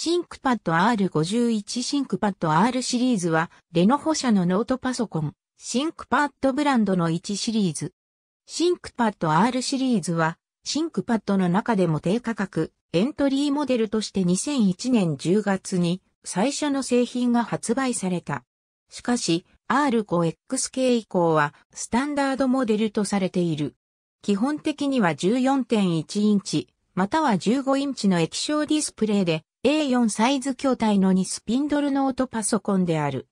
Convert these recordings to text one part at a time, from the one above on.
シンクパッド R51 シンクパッド R シリーズは、レノホ社のノートパソコン、シンクパッドブランドの1シリーズ。シンクパッド R シリーズは、シンクパッドの中でも低価格、エントリーモデルとして2001年10月に、最初の製品が発売された。しかし、R5X 系以降は、スタンダードモデルとされている。基本的には14.1インチ、または15インチの液晶ディスプレイで、A4 サイズ筐体の2スピンドルノートパソコンである。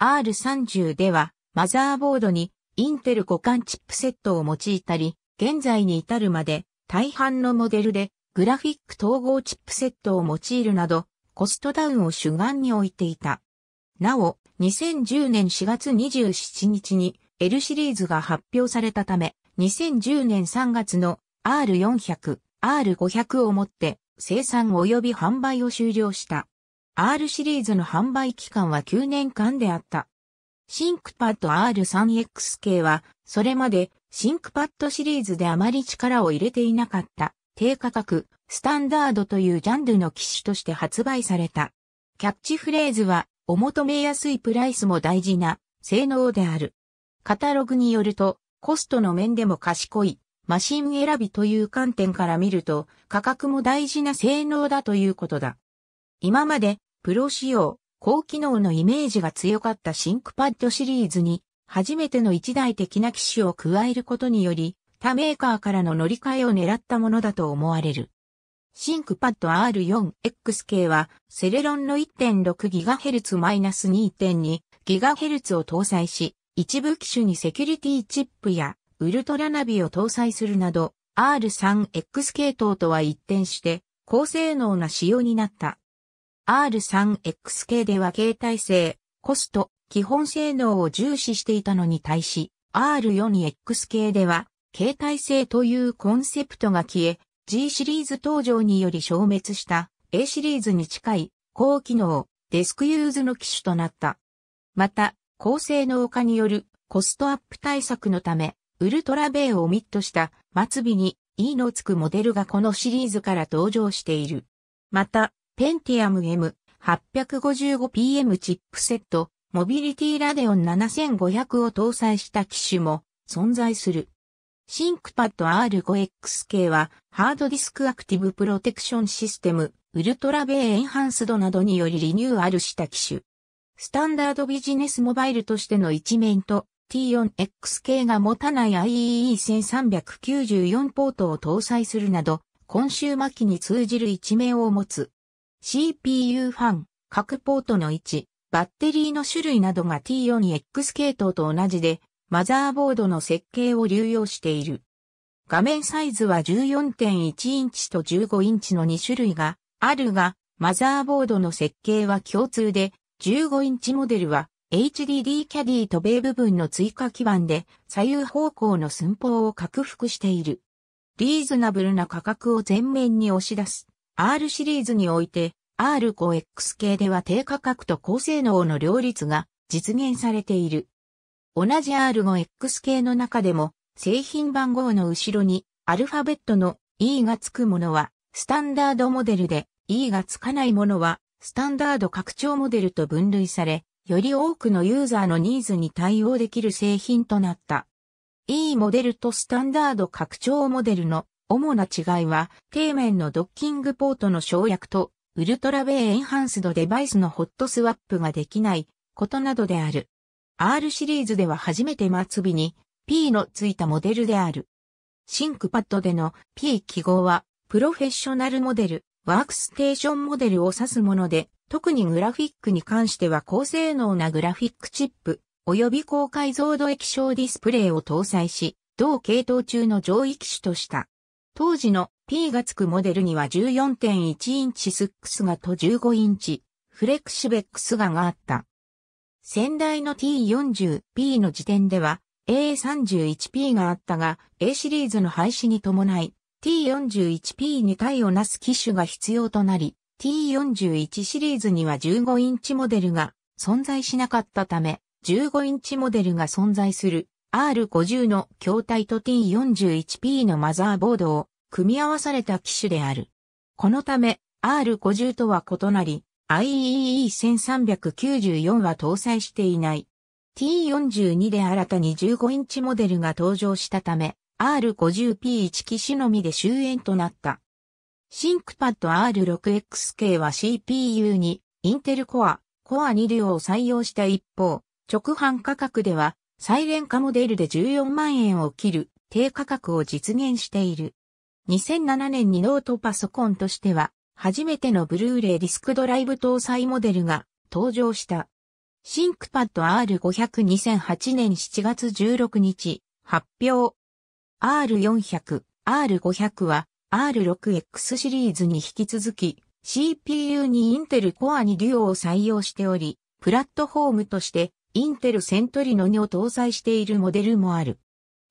R30 では、マザーボードにインテル互換チップセットを用いたり、現在に至るまで大半のモデルでグラフィック統合チップセットを用いるなど、コストダウンを主眼に置いていた。なお、2010年4月27日に L シリーズが発表されたため、2010年3月の R400、R500 をもって生産及び販売を終了した。R シリーズの販売期間は9年間であった。ThinkPad R3X 系は、それまで ThinkPad シリーズであまり力を入れていなかった、低価格、スタンダードというジャンルの機種として発売された。キャッチフレーズは、お求めやすいプライスも大事な、性能である。カタログによると、コストの面でも賢い、マシン選びという観点から見ると、価格も大事な性能だということだ。今まで、プロ仕様、高機能のイメージが強かったシンクパッドシリーズに、初めての一台的な機種を加えることにより、他メーカーからの乗り換えを狙ったものだと思われる。シンクパッド R4X 系は、セレロンの 1.6GHz-2.2GHz を搭載し、一部機種にセキュリティチップやウルトラナビを搭載するなど、R3X 系統とは一転して、高性能な仕様になった。R3X 系では携帯性、コスト、基本性能を重視していたのに対し、r 4 x 系では、携帯性というコンセプトが消え、G シリーズ登場により消滅した A シリーズに近い高機能、デスクユーズの機種となった。また、高性能化によるコストアップ対策のため、ウルトラベイをミットした末尾に E のつくモデルがこのシリーズから登場している。また、ペンティアム M855PM チップセット、モビリティラデオン7500を搭載した機種も存在する。シンクパッド R5X 系はハードディスクアクティブプロテクションシステム、ウルトラベイエンハンスドなどによりリニューアルした機種。スタンダードビジネスモバイルとしての一面と T4X 系が持たない IEE1394 ポートを搭載するなど、今週末期に通じる一面を持つ。CPU ファン、各ポートの位置、バッテリーの種類などが T4X 系統と同じで、マザーボードの設計を流用している。画面サイズは14.1インチと15インチの2種類があるが、マザーボードの設計は共通で、15インチモデルは HDD キャディと米部分の追加基板で左右方向の寸法を拡幅している。リーズナブルな価格を前面に押し出す。R シリーズにおいて R5X 系では低価格と高性能の両立が実現されている。同じ R5X 系の中でも製品番号の後ろにアルファベットの E が付くものはスタンダードモデルで E が付かないものはスタンダード拡張モデルと分類され、より多くのユーザーのニーズに対応できる製品となった。E モデルとスタンダード拡張モデルの主な違いは、底面のドッキングポートの省略と、ウルトラベイエンハンスドデバイスのホットスワップができないことなどである。R シリーズでは初めて末尾に P のついたモデルである。シンクパッドでの P 記号は、プロフェッショナルモデル、ワークステーションモデルを指すもので、特にグラフィックに関しては高性能なグラフィックチップ、及び高解像度液晶ディスプレイを搭載し、同系統中の上位機種とした。当時の P が付くモデルには14.1インチスックスガと15インチフレクシベックスガがあった。先代の T40P の時点では A31P があったが A シリーズの廃止に伴い T41P に対応なす機種が必要となり T41 シリーズには15インチモデルが存在しなかったため、15インチモデルが存在する R50 の筐体と T41P のマザーボードを組み合わされた機種である。このため R50 とは異なり IEE1394 は搭載していない。T42 で新たに15インチモデルが登場したため R50P1 機種のみで終焉となった。シンクパッド R6X 系は CPU にインテルコア、コア2両を採用した一方、直販価格ではサイレンカモデルで14万円を切る低価格を実現している。2007年にノートパソコンとしては初めてのブルーレイディスクドライブ搭載モデルが登場した。シンクパッド R5002008 年7月16日発表。R400、R500 は R6X シリーズに引き続き、CPU にインテルコアにデュオを採用しており、プラットフォームとしてインテルセントリノ2を搭載しているモデルもある。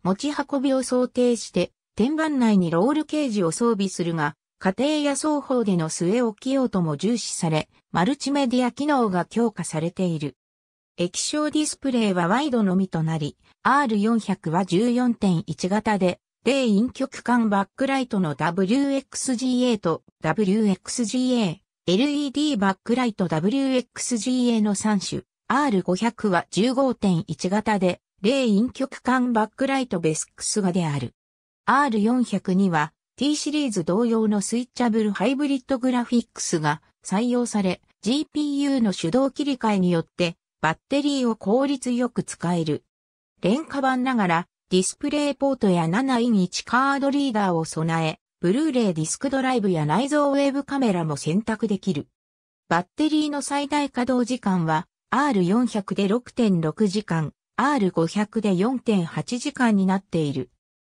持ち運びを想定して天板内にロールケージを装備するが、家庭や双方での据え置き用途も重視され、マルチメディア機能が強化されている。液晶ディスプレイはワイドのみとなり、R400 は14.1型で例陰極管バックライトの WXGA と WXGA、LED バックライト WXGA の3種、R500 は15.1型で、例陰極管バックライトベスクスがである。R400 には T シリーズ同様のスイッチャブルハイブリッドグラフィックスが採用され、GPU の手動切り替えによってバッテリーを効率よく使える。廉価版ながらディスプレイポートや7インチカードリーダーを備え、ブルーレイディスクドライブや内蔵ウェブカメラも選択できる。バッテリーの最大稼働時間は R400 で6.6時間、R500 で4.8時間になっている。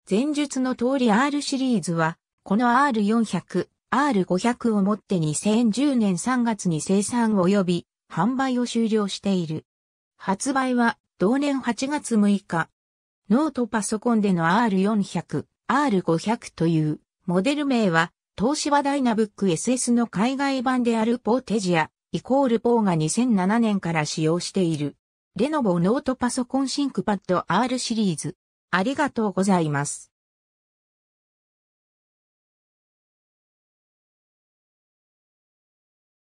前述の通り R シリーズは、この R400、R500 をもって2010年3月に生産及び販売を終了している。発売は同年8月6日、ノートパソコンでの R400、R500 というモデル名は東芝ダイナブック SS の海外版であるポーテジア、イコールポーが2007年から使用している。レノボノートパソコンシンクパッド R シリーズ。ありがとうございます。